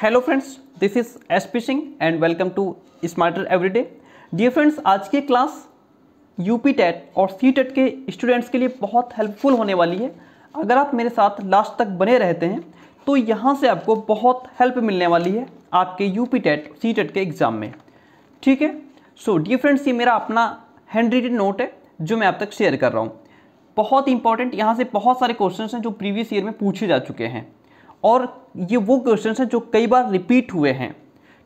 hello friends this is S P Singh and welcome to smarter everyday dear friends आज की class UP TET और सी TET के students के लिए बहुत हेल्पफुल होने वाली है अगर आप मेरे साथ लास्ट तक बने रहते हैं तो यहाँ से आपको बहुत हेल्प मिलने वाली है आपके यूपी टेट सी टेट के एग्ज़ाम में ठीक है सो डियर फ्रेंड्स ये मेरा अपना हैंड रिटेड नोट है जो मैं आप तक शेयर कर रहा हूँ बहुत इंपॉर्टेंट यहाँ से बहुत सारे क्वेश्चन हैं जो प्रीवियस ईयर में पूछे जा चुके हैं और ये वो क्वेश्चन हैं जो कई बार रिपीट हुए हैं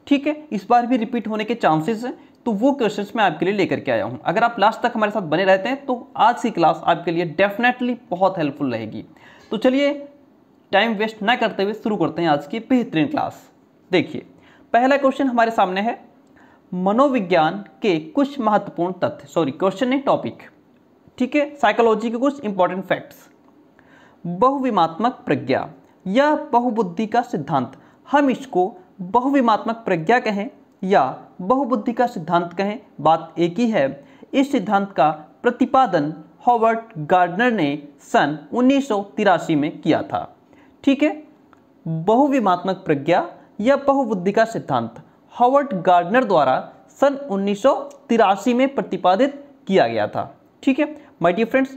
ठीक है इस बार भी रिपीट होने के चांसेस हैं तो वो क्वेश्चन मैं आपके लिए लेकर के आया हूँ अगर आप लास्ट तक हमारे साथ बने रहते हैं तो आज की क्लास आपके लिए डेफिनेटली बहुत हेल्पफुल रहेगी तो चलिए टाइम वेस्ट ना करते हुए शुरू करते हैं आज की बेहतरीन क्लास देखिए पहला क्वेश्चन हमारे सामने है मनोविज्ञान के कुछ महत्वपूर्ण तथ्य सॉरी क्वेश्चन है टॉपिक ठीक है साइकोलॉजी के कुछ इंपॉर्टेंट फैक्ट्स बहुविमात्मक प्रज्ञा यह बहुबुद्धि का सिद्धांत हम इसको बहुविमात्मक प्रज्ञा कहें या बहुबुद्धि का सिद्धांत कहें बात एक ही है इस सिद्धांत का प्रतिपादन हॉवर्ट गार्डनर ने सन उन्नीस में किया था ठीक है बहुविमात्मक प्रज्ञा या बहुबुद्धि का सिद्धांत हॉवर्ट गार्डनर द्वारा सन उन्नीस में प्रतिपादित किया गया था ठीक है माय डियर फ्रेंड्स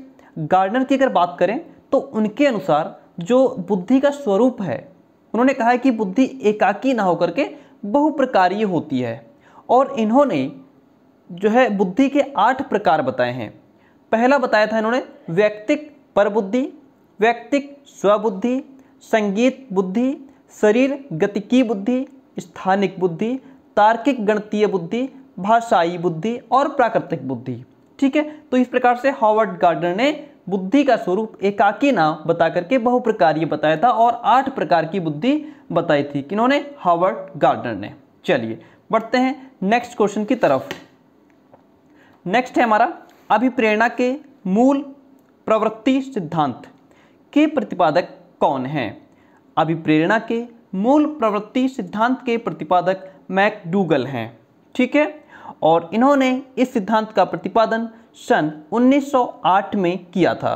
गार्डनर की अगर बात करें तो उनके अनुसार जो बुद्धि का स्वरूप है उन्होंने कहा है कि बुद्धि एकाकी ना होकर के बहुप्रकारीय होती है और इन्होंने जो है बुद्धि के आठ प्रकार बताए हैं पहला बताया था इन्होंने व्यक्तिक परबुद्धि व्यक्तिक स्वबुद्धि संगीत बुद्धि शरीर गतिकी बुद्धि स्थानिक बुद्धि तार्किक गणतीय बुद्धि भाषाई बुद्धि और प्राकृतिक बुद्धि ठीक है तो इस प्रकार से हॉवर्ड गार्डनर ने बुद्धि का स्वरूप एकाकी नाम बता करके ये बताया था और आठ प्रकार की बुद्धि बताई थी किन्होंने हावर्ड गार्डनर ने चलिए बढ़ते हैं नेक्स्ट क्वेश्चन की तरफ नेक्स्ट है हमारा अभिप्रेरणा के मूल प्रवृत्ति सिद्धांत के प्रतिपादक कौन है अभिप्रेरणा के मूल प्रवृत्ति सिद्धांत के प्रतिपादक मैकडूगल हैं ठीक है और इन्होंने इस सिद्धांत का प्रतिपादन सन 1908 में किया था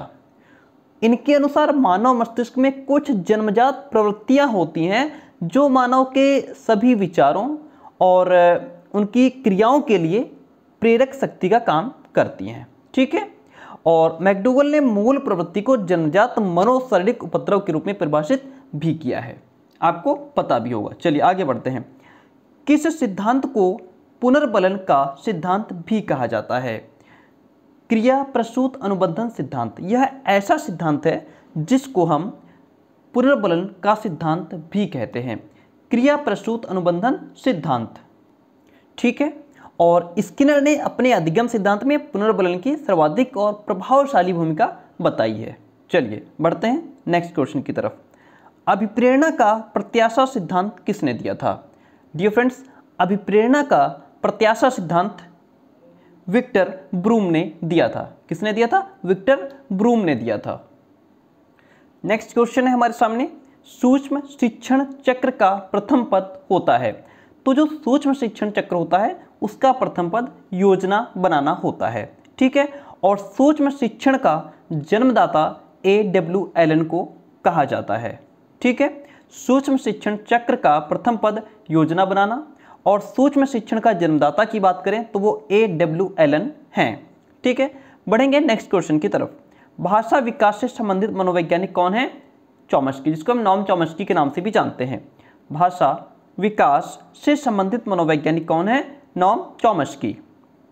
इनके अनुसार मानव मस्तिष्क में कुछ जन्मजात प्रवृत्तियां होती हैं जो मानव के सभी विचारों और उनकी क्रियाओं के लिए प्रेरक शक्ति का काम करती हैं ठीक है और मैकडूगल ने मूल प्रवृत्ति को जन्मजात मनोशारीरिक उपद्रव के रूप में परिभाषित भी किया है आपको पता भी होगा चलिए आगे बढ़ते हैं किस सिद्धांत को पुनर्बलन का सिद्धांत भी कहा जाता है क्रिया प्रसूत अनुबंधन सिद्धांत यह ऐसा सिद्धांत है जिसको हम पुनर्बलन का सिद्धांत भी कहते हैं क्रिया प्रसूत अनुबंधन सिद्धांत ठीक है और स्किनर ने अपने अधिगम सिद्धांत में पुनर्बलन की सर्वाधिक और प्रभावशाली भूमिका बताई है चलिए बढ़ते हैं नेक्स्ट क्वेश्चन की तरफ अभिप्रेरणा का प्रत्याशा सिद्धांत किसने दिया था डियर फ्रेंड्स अभिप्रेरणा का प्रत्याशा सिद्धांत विक्टर ब्रूम ने दिया था किसने दिया था विक्टर ब्रूम ने दिया था नेक्स्ट क्वेश्चन है हमारे सामने सूक्ष्म शिक्षण चक्र का प्रथम पद होता है तो जो सूक्ष्म शिक्षण चक्र होता है उसका प्रथम पद योजना बनाना होता है ठीक है और सूक्ष्म शिक्षण का जन्मदाता ए डब्ल्यू एलन को कहा जाता है ठीक है सूक्ष्म शिक्षण चक्र का प्रथम पद योजना बनाना और सूक्ष्म शिक्षण का जन्मदाता की बात करें तो वो ए डब्ल्यू एल एन हैं ठीक है बढ़ेंगे नेक्स्ट क्वेश्चन की तरफ भाषा विकास से संबंधित मनोवैज्ञानिक कौन है चौमस्की जिसको हम नॉम चौमस्की के नाम से भी जानते हैं भाषा विकास से संबंधित मनोवैज्ञानिक कौन है नॉम चौमस्की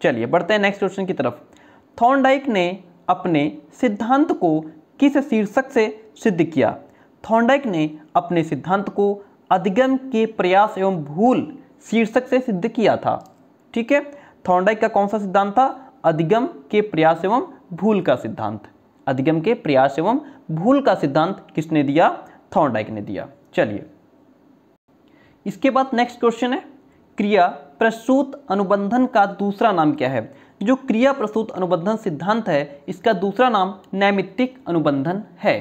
चलिए बढ़ते हैं नेक्स्ट क्वेश्चन की तरफ थॉर्नडाइक ने अपने सिद्धांत को किस शीर्षक से सिद्ध किया थॉर्नडाइक ने अपने सिद्धांत को अधिगम के प्रयास एवं भूल शीर्षक से सिद्ध किया था ठीक है थॉर्नडाइक का कौन सा सिद्धांत था अधिगम के प्रयास एवं भूल का सिद्धांत अधिगम के प्रयास एवं भूल का सिद्धांत किसने दिया थॉर्नडाइक ने दिया चलिए इसके बाद नेक्स्ट क्वेश्चन है क्रिया प्रसूत अनुबंधन का दूसरा नाम क्या है जो क्रिया प्रसूत अनुबंधन सिद्धांत है इसका दूसरा नाम नैमित्तिक अनुबंधन है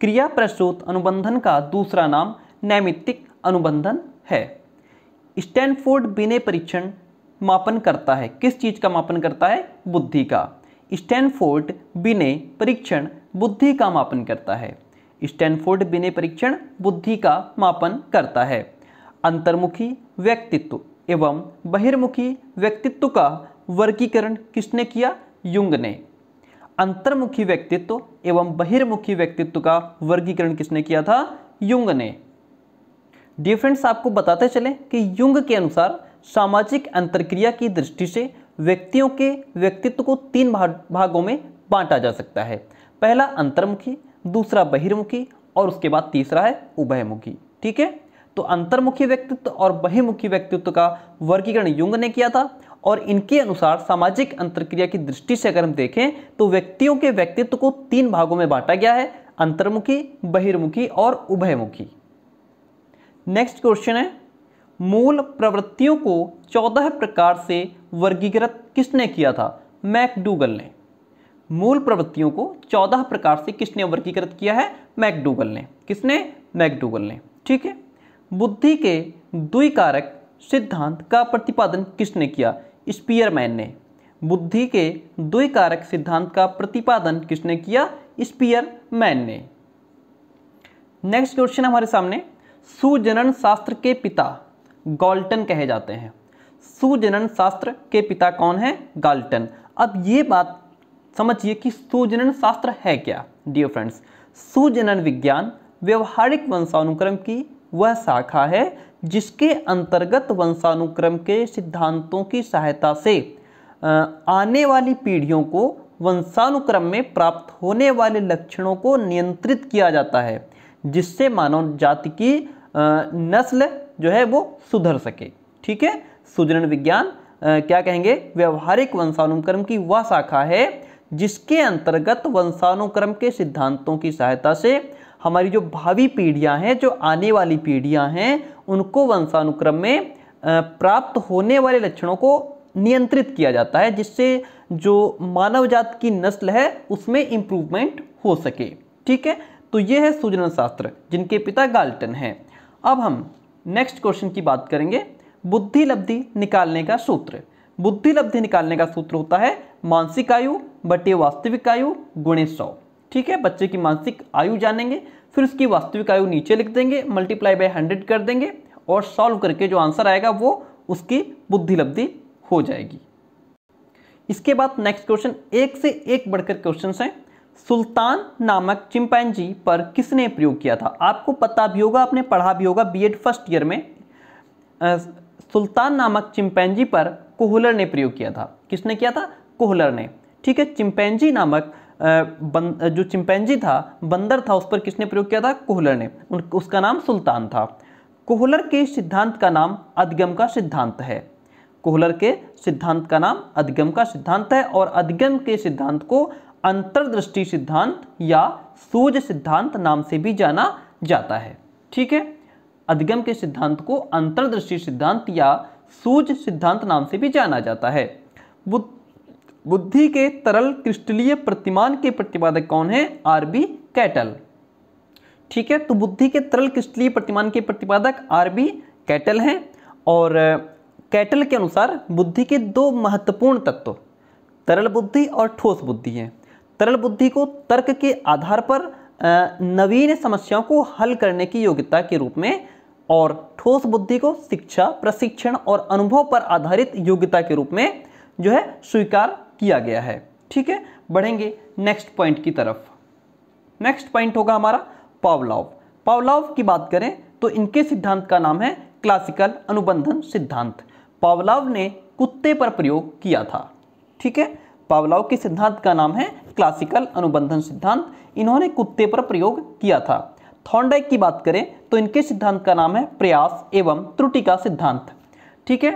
क्रिया प्रसूत अनुबंधन का दूसरा नाम नैमित्तिक अनुबंधन है स्टैनफोर्ड बिने परीक्षण मापन करता है किस चीज़ का मापन करता है बुद्धि का स्टैनफोर्ड बिने परीक्षण बुद्धि का मापन करता है स्टैनफोर्ड बिने परीक्षण बुद्धि का मापन करता है अंतर्मुखी व्यक्तित्व एवं बहिर्मुखी व्यक्तित्व का वर्गीकरण किसने किया युंग ने अंतर्मुखी व्यक्तित्व एवं बहिर्मुखी व्यक्तित्व का वर्गीकरण किसने किया था युंग ने डी आपको बताते चलें कि युंग के अनुसार सामाजिक अंतरक्रिया की दृष्टि से व्यक्तियों के व्यक्तित्व को तीन भागों में बांटा जा सकता है पहला अंतर्मुखी दूसरा बहिर्मुखी और उसके बाद तीसरा है उभयमुखी ठीक है तो अंतर्मुखी व्यक्तित्व और बहिर्मुखी व्यक्तित्व का वर्गीकरण युंग ने किया था और इनके अनुसार सामाजिक अंतरक्रिया की दृष्टि से अगर हम देखें तो व्यक्तियों के व्यक्तित्व को तीन भागों में बांटा गया है अंतर्मुखी बहिर्मुखी और उभयमुखी नेक्स्ट क्वेश्चन है मूल प्रवृत्तियों को चौदह प्रकार से वर्गीकृत किसने किया था मैकडूगल ने मूल प्रवृत्तियों को चौदह प्रकार से किसने वर्गीकृत किया है मैकडूगल ने किसने मैकडूगल ने ठीक है बुद्धि के द्विकारक सिद्धांत का प्रतिपादन किसने किया स्पीयरमैन ने बुद्धि के द्विकारक सिद्धांत का प्रतिपादन किसने किया स्पीयरमैन ने नेक्स्ट क्वेश्चन हमारे सामने सुजनन शास्त्र के पिता गॉल्टन कहे जाते हैं सुजनन शास्त्र के पिता कौन है गॉल्टन अब ये बात समझिए कि सुजनन शास्त्र है क्या डियर फ्रेंड्स सुजनन विज्ञान व्यवहारिक वंशानुक्रम की वह शाखा है जिसके अंतर्गत वंशानुक्रम के सिद्धांतों की सहायता से आने वाली पीढ़ियों को वंशानुक्रम में प्राप्त होने वाले लक्षणों को नियंत्रित किया जाता है जिससे मानव जाति की नस्ल जो है वो सुधर सके ठीक है सुदृढ़ विज्ञान क्या कहेंगे व्यवहारिक वंशानुक्रम की वह शाखा है जिसके अंतर्गत वंशानुक्रम के सिद्धांतों की सहायता से हमारी जो भावी पीढ़ियां हैं जो आने वाली पीढ़ियां हैं उनको वंशानुक्रम में प्राप्त होने वाले लक्षणों को नियंत्रित किया जाता है जिससे जो मानव जात की नस्ल है उसमें इम्प्रूवमेंट हो सके ठीक है तो ये है सूजन शास्त्र जिनके पिता गाल्टन हैं अब हम नेक्स्ट क्वेश्चन की बात करेंगे बुद्धि लब्धि निकालने का सूत्र बुद्धि लब्धि निकालने का सूत्र होता है मानसिक आयु बटे वास्तविक आयु गुणे सौ ठीक है बच्चे की मानसिक आयु जानेंगे फिर उसकी वास्तविक आयु नीचे लिख देंगे मल्टीप्लाई बाय हंड्रेड कर देंगे और सॉल्व करके जो आंसर आएगा वो उसकी बुद्धि लब्धि हो जाएगी इसके बाद नेक्स्ट क्वेश्चन एक से एक बढ़कर क्वेश्चन हैं सुल्तान नामक चिंपैनजी पर किसने प्रयोग किया था आपको पता भी होगा आपने पढ़ा भी होगा बीएड फर्स्ट ईयर में आ, सुल्तान नामक चिंपैनजी पर कोहलर ने प्रयोग किया था किसने किया था कोहलर ने ठीक है चिंपैनजी नामक बन, जो चिंपैनजी था बंदर था उस पर किसने प्रयोग किया था कोहलर ने उन, उसका नाम सुल्तान था कोहलर के सिद्धांत का नाम अधिगम का सिद्धांत है कोहलर के सिद्धांत का नाम अधिगम का सिद्धांत है और अधिगम के सिद्धांत को अंतर्दृष्टि सिद्धांत या सूज सिद्धांत नाम से भी जाना जाता है ठीक है अधिगम के सिद्धांत को अंतर्दृष्टि सिद्धांत या सूज सिद्धांत नाम से भी जाना जाता है बुद्धि के तरल क्रिस्टलीय प्रतिमान के प्रतिपादक कौन है आर बी कैटल ठीक है तो बुद्धि के तरल क्रिस्टलीय प्रतिमान के प्रतिपादक आर बी कैटल हैं और कैटल के अनुसार बुद्धि के दो महत्वपूर्ण तत्व तरल बुद्धि और ठोस बुद्धि हैं तरल बुद्धि को तर्क के आधार पर नवीन समस्याओं को हल करने की योग्यता के रूप में और ठोस बुद्धि को शिक्षा प्रशिक्षण और अनुभव पर आधारित योग्यता के रूप में जो है स्वीकार किया गया है ठीक है बढ़ेंगे नेक्स्ट पॉइंट की तरफ नेक्स्ट पॉइंट होगा हमारा पावलाव पावलाव की बात करें तो इनके सिद्धांत का नाम है क्लासिकल अनुबंधन सिद्धांत पावलाव ने कुत्ते पर प्रयोग किया था ठीक है पावलाव के सिद्धांत का नाम है क्लासिकल अनुबंधन सिद्धांत इन्होंने कुत्ते पर प्रयोग किया था थॉन्डाइक की बात करें तो इनके सिद्धांत का नाम है प्रयास एवं त्रुटि का सिद्धांत ठीक है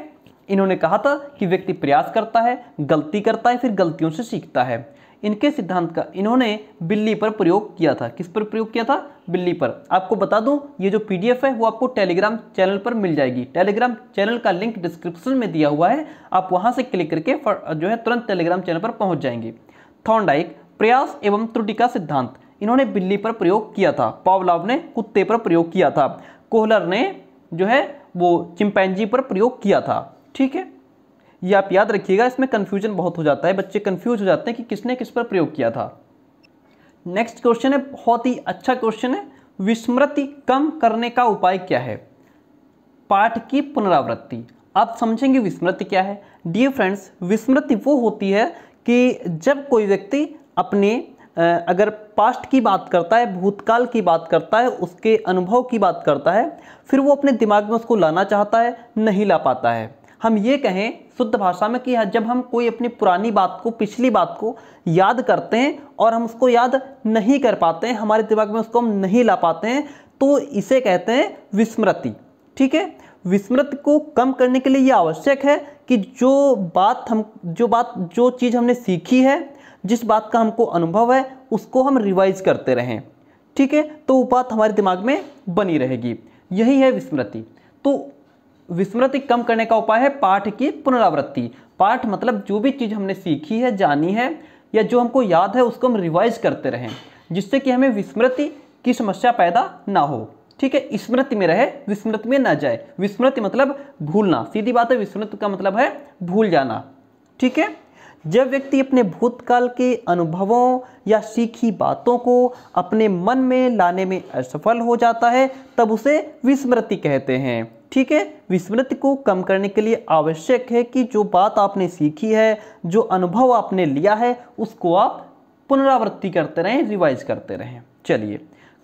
इन्होंने कहा था कि व्यक्ति प्रयास करता है गलती करता है फिर गलतियों से सीखता है इनके सिद्धांत का इन्होंने बिल्ली पर प्रयोग किया था किस पर प्रयोग किया था बिल्ली पर आपको बता दूं ये जो पीडीएफ है वो आपको टेलीग्राम चैनल पर मिल जाएगी टेलीग्राम चैनल का लिंक डिस्क्रिप्शन में दिया हुआ है आप वहां से क्लिक करके जो है तुरंत टेलीग्राम चैनल पर पहुंच जाएंगे थॉन्डाइक प्रयास एवं त्रुटि का सिद्धांत इन्होंने बिल्ली पर प्रयोग किया था पावलाव ने कुत्ते पर प्रयोग किया था कोहलर ने जो है वो चिंपैंजी पर प्रयोग किया था ठीक है ये आप याद रखिएगा इसमें कन्फ्यूजन बहुत हो जाता है बच्चे कन्फ्यूज हो जाते हैं कि किसने किस पर प्रयोग किया था नेक्स्ट क्वेश्चन है बहुत ही अच्छा क्वेश्चन है विस्मृति कम करने का उपाय क्या है पाठ की पुनरावृत्ति आप समझेंगे विस्मृति क्या है डियर फ्रेंड्स विस्मृति वो होती है कि जब कोई व्यक्ति अपने अगर पास्ट की बात करता है भूतकाल की बात करता है उसके अनुभव की बात करता है फिर वो अपने दिमाग में उसको लाना चाहता है नहीं ला पाता है हम ये कहें शुद्ध भाषा में कि हाँ, जब हम कोई अपनी पुरानी बात को पिछली बात को याद करते हैं और हम उसको याद नहीं कर पाते हैं हमारे दिमाग में उसको हम नहीं ला पाते हैं तो इसे कहते हैं विस्मृति ठीक है विस्मृत को कम करने के लिए ये आवश्यक है कि जो बात हम जो बात जो चीज़ हमने सीखी है जिस बात का हमको अनुभव है उसको हम रिवाइज करते रहें ठीक है तो वो बात हमारे दिमाग में बनी रहेगी यही है विस्मृति तो विस्मृति कम करने का उपाय है पाठ की पुनरावृत्ति पाठ मतलब जो भी चीज़ हमने सीखी है जानी है या जो हमको याद है उसको हम रिवाइज करते रहें जिससे कि हमें विस्मृति की समस्या पैदा ना हो ठीक है स्मृति में रहे विस्मृति में ना जाए विस्मृति मतलब भूलना सीधी बात है विस्मृति का मतलब है भूल जाना ठीक है जब व्यक्ति अपने भूतकाल के अनुभवों या सीखी बातों को अपने मन में लाने में असफल हो जाता है तब उसे विस्मृति कहते हैं ठीक है विस्मृति को कम करने के लिए आवश्यक है कि जो बात आपने सीखी है जो अनुभव आपने लिया है उसको आप पुनरावृत्ति करते रहें रिवाइज करते रहें चलिए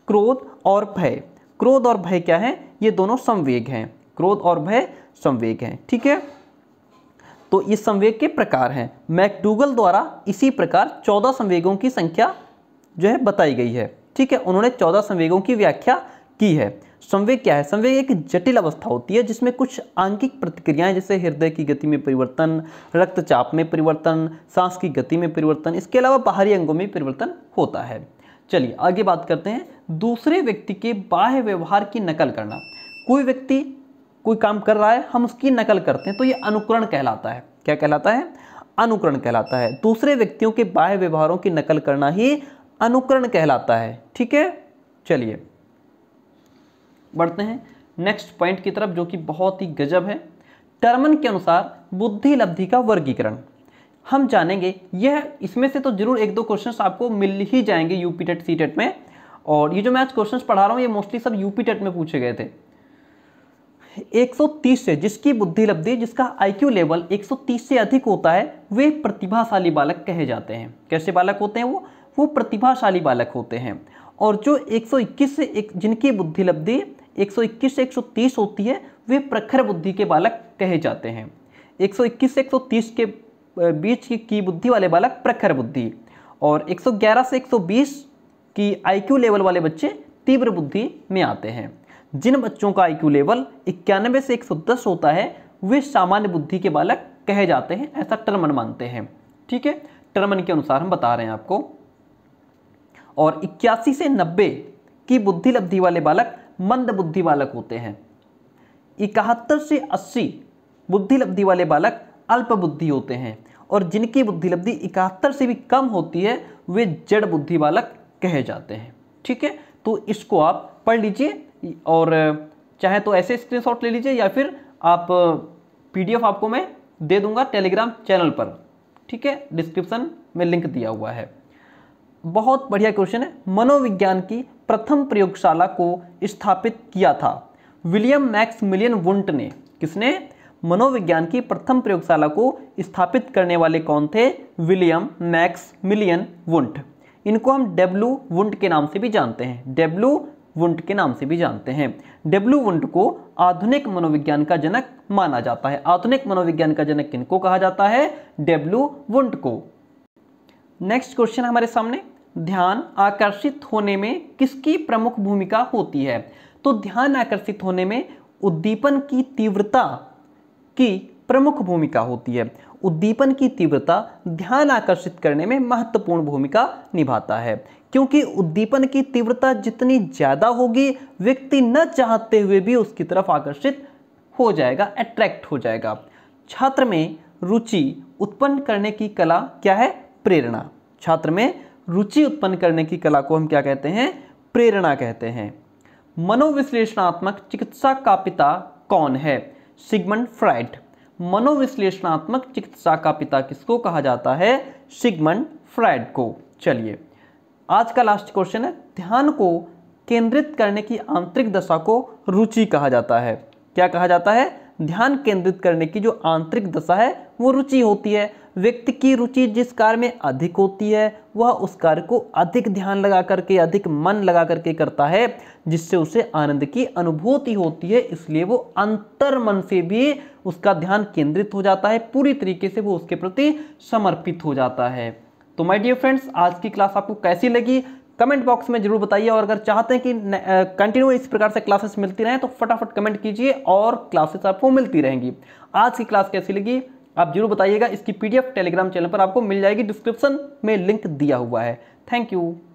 क्रोध और भय क्रोध और भय क्या है ये दोनों संवेग हैं क्रोध और भय संवेग हैं ठीक है तो इस संवेग के प्रकार हैं मैकडूगल द्वारा इसी प्रकार चौदह संवेगों की संख्या जो है बताई गई है ठीक है उन्होंने चौदह संवेगों की व्याख्या की है संवेग क्या है संवेग एक जटिल अवस्था होती है जिसमें कुछ आंकिक प्रतिक्रियाएं जैसे हृदय की गति में परिवर्तन रक्तचाप में परिवर्तन सांस की गति में परिवर्तन इसके अलावा बाहरी अंगों में परिवर्तन होता है चलिए आगे बात करते हैं दूसरे व्यक्ति के बाह्य व्यवहार की नकल करना कोई व्यक्ति कोई काम कर रहा है हम उसकी नकल करते हैं तो ये अनुकरण कहलाता है क्या कहलाता है अनुकरण कहलाता है दूसरे व्यक्तियों के बाह्य व्यवहारों की नकल करना ही अनुकरण कहलाता है ठीक है चलिए बढ़ते हैं नेक्स्ट पॉइंट की तरफ जो कि बहुत ही गजब है टर्मन के अनुसार बुद्धि लब्धि का वर्गीकरण हम जानेंगे यह इसमें से तो जरूर एक दो क्वेश्चन आपको मिल ही जाएंगे यूपी टेट सी टेट में और ये जो मैं आज क्वेश्चन पढ़ा रहा हूँ ये मोस्टली सब यूपी टेट में पूछे गए थे 130 से जिसकी बुद्धि लब्धि जिसका आईक्यू लेवल 130 से अधिक होता है वे प्रतिभाशाली बालक कहे जाते हैं कैसे बालक होते हैं वो वो प्रतिभाशाली बालक होते हैं और जो 121 से एक जिनकी बुद्धि लब्धि 121 से 130 होती है वे प्रखर बुद्धि के बालक कहे जाते हैं 121 से 130 के बीच की, की बुद्धि वाले बालक प्रखर बुद्धि और 111 से 120 की आईक्यू लेवल वाले बच्चे तीव्र बुद्धि में आते हैं जिन बच्चों का आईक्यू लेवल इक्यानवे से 110 होता है वे सामान्य बुद्धि के बालक कहे जाते हैं ऐसा टर्मन मानते हैं ठीक है टर्मन के अनुसार हम बता रहे हैं आपको और इक्यासी से नब्बे की बुद्धि लब्धि वाले बालक मंद बुद्धि बालक होते हैं इकहत्तर से अस्सी बुद्धि लब्धि वाले बालक अल्प बुद्धि होते हैं और जिनकी बुद्धिलब्धि इकहत्तर से भी कम होती है वे जड़ बुद्धि बालक कहे जाते हैं ठीक है तो इसको आप पढ़ लीजिए और चाहे तो ऐसे स्क्रीनशॉट ले लीजिए या फिर आप पीडीएफ आपको मैं दे दूंगा टेलीग्राम चैनल पर ठीक है डिस्क्रिप्शन में लिंक दिया हुआ है बहुत बढ़िया क्वेश्चन है मनोविज्ञान की प्रथम प्रयोगशाला को स्थापित किया था विलियम मैक्स मिलियन वुंट ने किसने मनोविज्ञान की प्रथम प्रयोगशाला को स्थापित करने वाले कौन थे विलियम मैक्स मिलियन वुंट इनको हम डेब्लू वुंट के नाम से भी जानते हैं डेब्लू वुंट के नाम से भी जानते हैं डेब्लू वुंट को आधुनिक मनोविज्ञान का जनक माना जाता है आधुनिक मनोविज्ञान का जनक किनको कहा जाता है डेब्लू वुंट को नेक्स्ट क्वेश्चन हमारे सामने ध्यान आकर्षित होने में किसकी प्रमुख भूमिका होती है तो ध्यान आकर्षित होने में उद्दीपन की तीव्रता की प्रमुख भूमिका होती है उद्दीपन की तीव्रता ध्यान आकर्षित करने में महत्वपूर्ण भूमिका निभाता है क्योंकि उद्दीपन की तीव्रता जितनी ज़्यादा होगी व्यक्ति न चाहते हुए भी उसकी तरफ आकर्षित हो जाएगा अट्रैक्ट हो जाएगा छात्र में रुचि उत्पन्न करने की कला क्या है प्रेरणा छात्र में रुचि उत्पन्न करने की कला को हम क्या कहते हैं प्रेरणा कहते हैं मनोविश्लेषणात्मक चिकित्सा का पिता कौन है सिगमंड फ्राइड मनोविश्लेषणात्मक चिकित्सा का पिता किसको कहा जाता है सिगमंड फ्राइड को चलिए आज का लास्ट क्वेश्चन है ध्यान को केंद्रित करने की आंतरिक दशा को रुचि कहा जाता है क्या कहा जाता है ध्यान केंद्रित करने की जो आंतरिक दशा है वो रुचि होती है व्यक्ति की रुचि जिस कार्य में अधिक होती है वह उस कार्य को अधिक ध्यान लगा करके अधिक मन लगा करके करता है जिससे उसे आनंद की अनुभूति होती है इसलिए वो अंतर मन से भी उसका ध्यान केंद्रित हो जाता है पूरी तरीके से वो उसके प्रति समर्पित हो जाता है तो माय डियर फ्रेंड्स आज की क्लास आपको कैसी लगी कमेंट बॉक्स में जरूर बताइए और अगर चाहते हैं कि कंटिन्यू इस प्रकार से क्लासेस मिलती रहें तो फटाफट कमेंट कीजिए और क्लासेस आपको मिलती रहेंगी आज की क्लास कैसी लगी आप जरूर बताइएगा इसकी पीडीएफ टेलीग्राम चैनल पर आपको मिल जाएगी डिस्क्रिप्शन में लिंक दिया हुआ है थैंक यू